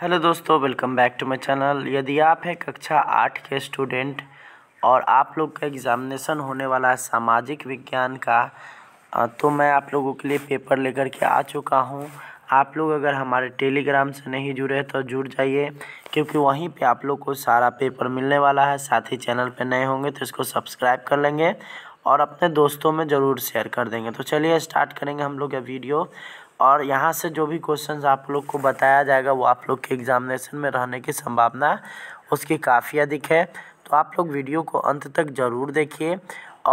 hello दोस्तों welcome back to my channel यदि आप हैं कक्षा आठ के स्टूडेंट और आप लोग का एग्ज़ामिनेशन होने वाला है सामाजिक विज्ञान का तो मैं आप लोगों के लिए पेपर लेकर के आ चुका हूं आप लोग अगर हमारे टेलीग्राम से नहीं जुड़े तो जुड़ जाइए क्योंकि वहीं पे आप लोग को सारा पेपर मिलने वाला है साथ ही चैनल पर नए होंगे तो इसको सब्सक्राइब कर लेंगे और अपने दोस्तों में ज़रूर शेयर कर देंगे तो चलिए स्टार्ट करेंगे हम लोग ये वीडियो और यहाँ से जो भी क्वेश्चंस आप लोग को बताया जाएगा वो आप लोग के एग्जामिनेशन में रहने की संभावना उसकी काफ़ी अधिक है तो आप लोग वीडियो को अंत तक ज़रूर देखिए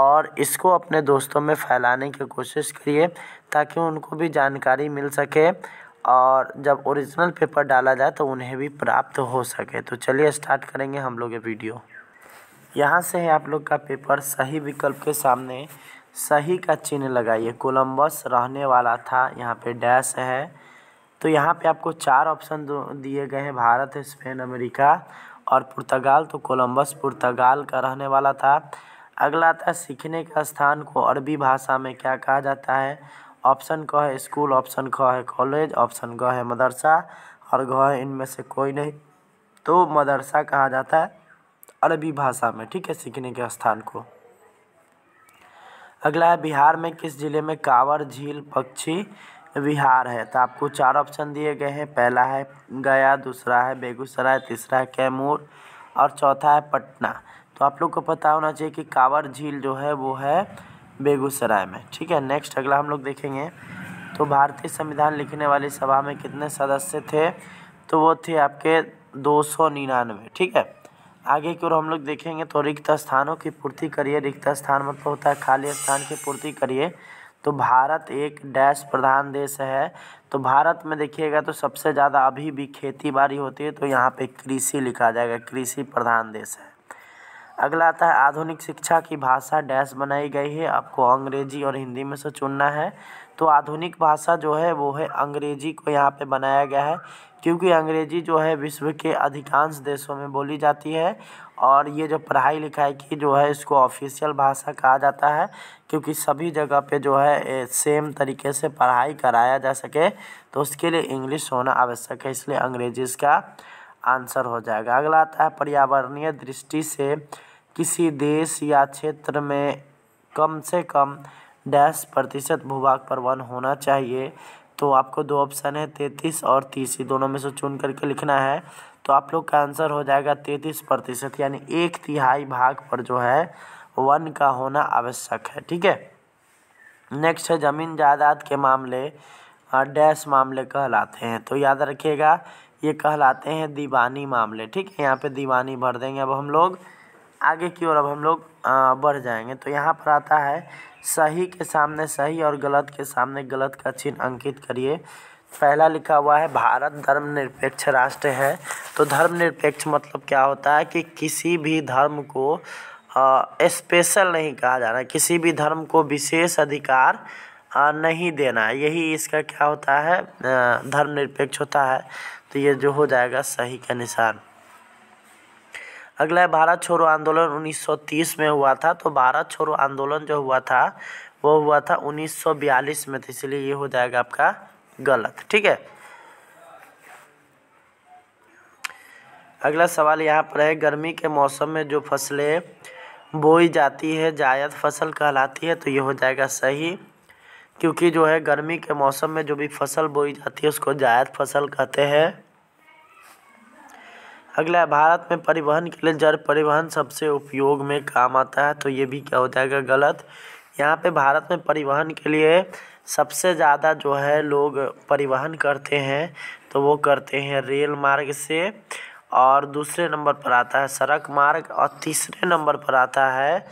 और इसको अपने दोस्तों में फैलाने की कोशिश करिए ताकि उनको भी जानकारी मिल सके और जब ओरिजिनल पेपर डाला जाए तो उन्हें भी प्राप्त हो सके तो चलिए स्टार्ट करेंगे हम लोग ये वीडियो यहाँ से है आप लोग का पेपर सही विकल्प के सामने सही का चिन्ह लगाइए कोलंबस रहने वाला था यहाँ पे डैश है तो यहाँ पे आपको चार ऑप्शन दिए गए हैं भारत स्पेन अमेरिका और पुर्तगाल तो कोलंबस पुर्तगाल का रहने वाला था अगला आता है सीखने का स्थान को अरबी भाषा में क्या कहा जाता है ऑप्शन क है स्कूल ऑप्शन क है कॉलेज ऑप्शन ग है मदरसा और घ है इनमें से कोई नहीं तो मदरसा कहा जाता है अरबी भाषा में ठीक है सीखने के स्थान को अगला है बिहार में किस जिले में कांवर झील पक्षी विहार है तो आपको चार ऑप्शन दिए गए हैं पहला है गया दूसरा है बेगूसराय तीसरा है कैमूर और चौथा है पटना तो आप लोग को पता होना चाहिए कि कांवर झील जो है वो है बेगूसराय में ठीक है नेक्स्ट अगला हम लोग देखेंगे तो भारतीय संविधान लिखने वाली सभा में कितने सदस्य थे तो वो थे आपके दो सौ निन्यानवे ठीक है आगे की ओर हम लोग देखेंगे तो रिक्त स्थानों की पूर्ति करिए रिक्त स्थान मतलब होता है खाली स्थान की पूर्ति करिए तो भारत एक डैश प्रधान देश है तो भारत में देखिएगा तो सबसे ज़्यादा अभी भी खेती बाड़ी होती है तो यहाँ पे कृषि लिखा जाएगा कृषि प्रधान देश है अगला आता है आधुनिक शिक्षा की भाषा डैश बनाई गई है आपको अंग्रेजी और हिंदी में से चुनना है तो आधुनिक भाषा जो है वो है अंग्रेजी को यहाँ पे बनाया गया है क्योंकि अंग्रेजी जो है विश्व के अधिकांश देशों में बोली जाती है और ये जो पढ़ाई लिखाई की जो है इसको ऑफिशियल भाषा कहा जाता है क्योंकि सभी जगह पे जो है सेम तरीके से पढ़ाई कराया जा सके तो उसके लिए इंग्लिश होना आवश्यक है इसलिए अंग्रेजी इसका आंसर हो जाएगा अगला आता है पर्यावरणीय दृष्टि से किसी देश या क्षेत्र में कम से कम दस प्रतिशत भूभाग पर वन होना चाहिए तो आपको दो ऑप्शन है तैंतीस और तीस दोनों में से चुन करके लिखना है तो आप लोग का आंसर हो जाएगा तैंतीस प्रतिशत यानी एक तिहाई भाग पर जो है वन का होना आवश्यक है ठीक है नेक्स्ट है ज़मीन जायदाद के मामले डैश मामले कहलाते हैं तो याद रखिएगा ये कहलाते हैं दीवानी मामले ठीक है यहाँ पे दीवानी भर देंगे अब हम लोग आगे की ओर अब हम लोग बढ़ जाएंगे तो यहाँ पर आता है सही के सामने सही और गलत के सामने गलत का चिन्ह अंकित करिए पहला लिखा हुआ है भारत धर्मनिरपेक्ष राष्ट्र है तो धर्मनिरपेक्ष मतलब क्या होता है कि किसी भी धर्म को स्पेशल नहीं कहा जा रहा किसी भी धर्म को विशेष अधिकार आ, नहीं देना यही इसका क्या होता है धर्मनिरपेक्ष होता है तो ये जो हो जाएगा सही का निशान अगला है भारत छोड़ो आंदोलन 1930 में हुआ था तो भारत छोड़ो आंदोलन जो हुआ था वो हुआ था 1942 में तो इसलिए ये हो जाएगा आपका गलत ठीक है अगला सवाल यहाँ पर है गर्मी के मौसम में जो फसलें बोई जाती है जायद फसल कहलाती है तो ये हो जाएगा सही क्योंकि जो है गर्मी के मौसम में जो भी फसल बोई जाती है उसको जायद फसल कहते हैं अगला भारत में परिवहन के लिए जल परिवहन सबसे उपयोग में काम आता है तो ये भी क्या हो जाएगा गलत यहाँ पे भारत में परिवहन के लिए सबसे ज़्यादा जो है लोग परिवहन करते हैं तो वो करते हैं रेल मार्ग से और दूसरे नंबर पर आता है सड़क मार्ग और तीसरे नंबर पर आता है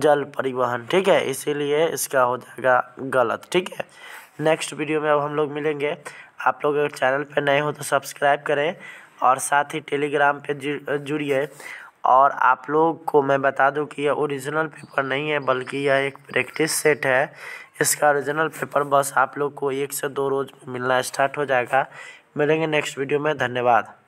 जल परिवहन ठीक है इसीलिए इसका हो जाएगा गलत ठीक है नेक्स्ट वीडियो में अब हम लोग मिलेंगे आप लोग अगर चैनल पर नए हो तो सब्सक्राइब करें और साथ ही टेलीग्राम पे जुड़िए और आप लोग को मैं बता दूं कि यह ओरिजिनल पेपर नहीं है बल्कि यह एक प्रैक्टिस सेट है इसका ओरिजिनल पेपर बस आप लोग को एक से दो रोज़ मिलना स्टार्ट हो जाएगा मिलेंगे नेक्स्ट वीडियो में धन्यवाद